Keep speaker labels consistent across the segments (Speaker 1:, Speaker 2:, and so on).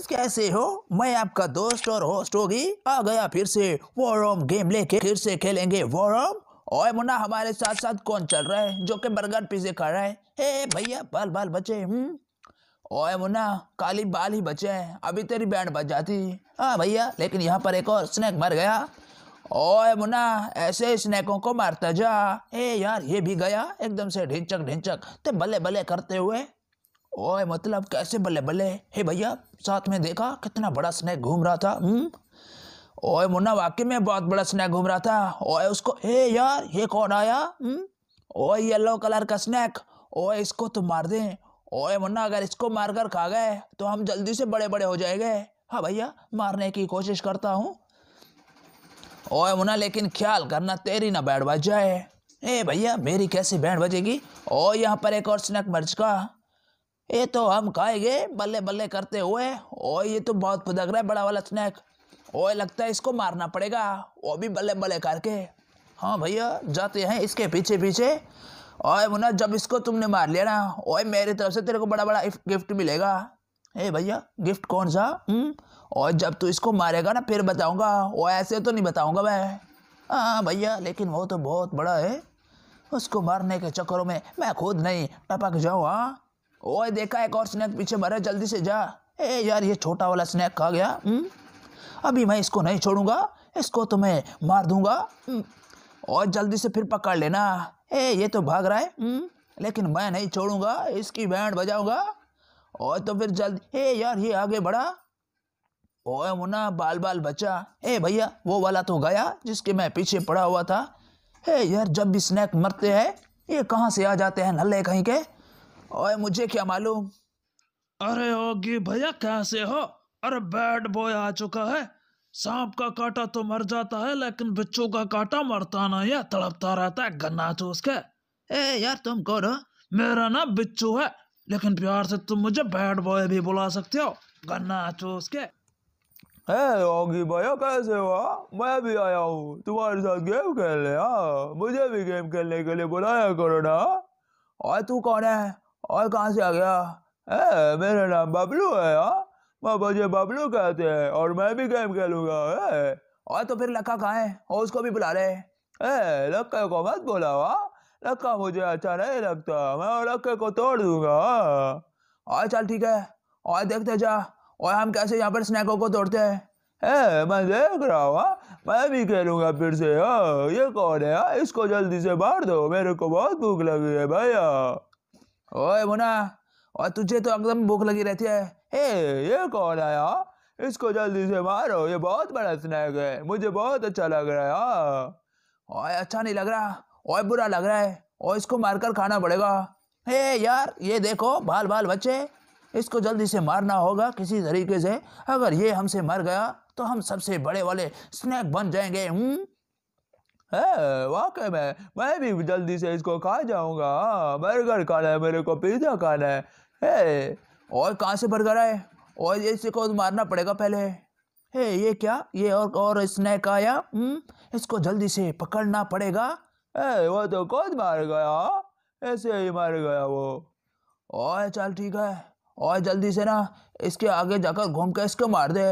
Speaker 1: Guys कैसे हो मैं आपका दोस्त और होस्ट होगी आ गया फिर से वॉरम गेम लेके फिर से खेलेंगे वॉरम ओए मुन्ना हमारे साथ साथ कौन चल रहा है जो कि बर्गर पिज्जे खा रहा है हे भैया बाल बाल बचे हम्म ओए मुन्ना काली बाल ही बचे हैं अभी तेरी बैंड बच जाती हाँ भैया लेकिन यहाँ पर एक और स्नैक मर गया ओए मुन्ना ऐसे स्नैकों को मारता जा हे यार ये भी गया एकदम से ढिंचक ढिंचक ते बल्ले बल्ले करते हुए ओए मतलब कैसे बल्ले बल्ले हे भैया साथ में देखा कितना बड़ा स्नैक घूम रहा था हम्म ओए मुन्ना वाकई में बहुत बड़ा स्नैक घूम रहा था ओए उसको हे यार ये कौन आया हम्म ओए येलो कलर का स्नैक ओए इसको तुम तो मार दें ओए मुन्ना अगर इसको मार कर खा गए तो हम जल्दी से बड़े बड़े हो जाएंगे हाँ भैया मारने की कोशिश करता हूँ ओए मुन्ना लेकिन ख्याल करना तेरी ना बैठ बज जाए ए भैया मेरी कैसी बैंड बजेगी ओ यहाँ पर एक और स्नैक मर्ज का ये तो हम खाएंगे बल्ले बल्ले करते हुए ओ ये तो बहुत पदक रहा है बड़ा वाला स्नैक ओए लगता है इसको मारना पड़ेगा वो भी बल्ले बल्ले करके हाँ भैया जाते हैं इसके पीछे पीछे ओए मुन्ना जब इसको तुमने मार लिया ना ओए मेरी तरफ से तेरे को बड़ा बड़ा गिफ्ट मिलेगा ए भैया गिफ्ट कौन सा हम्म और जब तू इसको मारेगा ना फिर बताऊंगा वो ऐसे तो नहीं बताऊंगा मैं हाँ भैया लेकिन वो तो बहुत बड़ा है उसको मारने के चक्करों में मैं खुद नहीं टपक जाऊँ हाँ ओए देखा एक और स्नैक पीछे मरा जल्दी से जा ए यार ये छोटा वाला स्नैक खा गया हुँ? हम्म? अभी मैं इसको नहीं छोड़ूंगा इसको तो मैं मार दूंगा हुँ? हम्म। और जल्दी से फिर पकड़ लेना ए ये तो भाग रहा है हुँ? हम्म? लेकिन मैं नहीं छोड़ूंगा इसकी बैंड बजाऊंगा और तो फिर जल्दी ए यार ये आगे बढ़ा ओए मुन्ना बाल बाल बचा ए भैया वो वाला तो गया जिसके मैं पीछे पड़ा हुआ था ए यार जब भी स्नैक मरते हैं ये कहाँ से आ जाते हैं नल्ले कहीं के ओए मुझे क्या मालूम अरे ओगी भैया कैसे हो अरे बैड बॉय आ चुका है सांप का काटा तो मर जाता है लेकिन बिच्छू का काटा मरता नहीं है तड़पता रहता है गन्ना चूस के ए यार तुम कौन हो मेरा नाम बिच्छू है लेकिन प्यार से तुम मुझे बैड बॉय भी बुला सकते हो गन्ना चूस के ए योगी भैया कैसे हो मैं भी आया हूँ तुम्हारे साथ गेम खेलने हाँ। मुझे भी गेम खेलने के लिए बुलाया करो ना और तू कौन है और कहाँ से आ गया है मेरा नाम बबलू है हाँ मुझे बबलू कहते हैं और मैं भी गेम खेलूंगा है और तो फिर लक्का कहाँ है और उसको भी बुला रहे हैं लक्का को मत बोला हुआ हाँ? लक्का मुझे अच्छा नहीं लगता मैं और लक्के को तोड़ दूंगा हाँ? और चल ठीक है और देखते जा और हम कैसे यहाँ पर स्नैकों को तोड़ते हैं है मैं देख रहा हूँ हाँ? मैं भी खेलूंगा फिर से ये कौन है इसको जल्दी से मार दो मेरे को बहुत भूख लगी है भैया ओए मुना और तुझे तो एकदम भूख लगी रहती है हे ये कौन है यार इसको जल्दी से मारो ये बहुत बड़ा स्नैक है मुझे बहुत अच्छा लग रहा है ओए अच्छा नहीं लग रहा ओए बुरा लग रहा है और इसको मारकर खाना पड़ेगा हे यार ये देखो बाल बाल बच्चे इसको जल्दी से मारना होगा किसी तरीके से अगर ये हमसे मर गया तो हम सबसे बड़े वाले स्नैक बन जाएंगे हुँ? हम्म? वाकई में मैं भी जल्दी से इसको खा जाऊंगा बर्गर खाना है मेरे को पिज्ज़ा खाना है हे और कहाँ से बर्गर आए और इसको मारना पड़ेगा पहले हे ये क्या ये और और स्नैक आया हम्म इसको जल्दी से पकड़ना पड़ेगा हे वो तो कौन मार गया ऐसे ही मार गया वो और चल ठीक है और जल्दी से ना इसके आगे जाकर घूम के इसको मार दे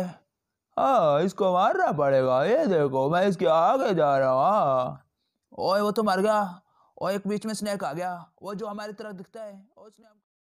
Speaker 1: हाँ इसको मारना पड़ेगा ये देखो मैं इसके आगे जा रहा हूँ हाँ। ओए वो तो मर गया और एक बीच में स्नेक आ गया वो जो हमारी तरफ दिखता है उसने